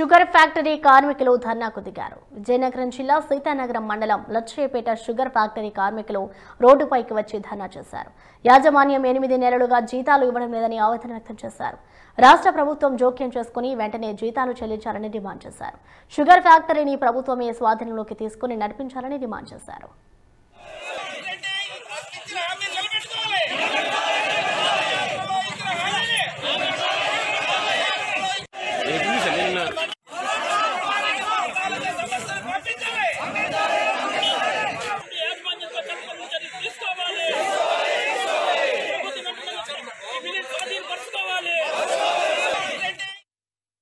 sugar factory కార్మికులు ధర్నాకు దిగారు విజయనగరం జిల్లా సీతానగరం మండలం లచ్చయ్యపేట షుగర్ ఫ్యాక్టరీ కార్మికులు రోడ్డుపైకి వచ్చి ధర్నా చేశారు యాజమాన్యం ఎనిమిది నెలలుగా జీతాలు ఇవ్వడం లేదని ఆవేదన వ్యక్తం చేశారు రాష్ట్ర ప్రభుత్వం జోక్యం చేసుకుని వెంటనే జీతాలు చెల్లించాలని డిమాండ్ చేశారు షుగర్ ఫ్యాక్టరీని ప్రభుత్వమే స్వాధీనంలోకి తీసుకుని నడిపించాలని డిమాండ్ చేశారు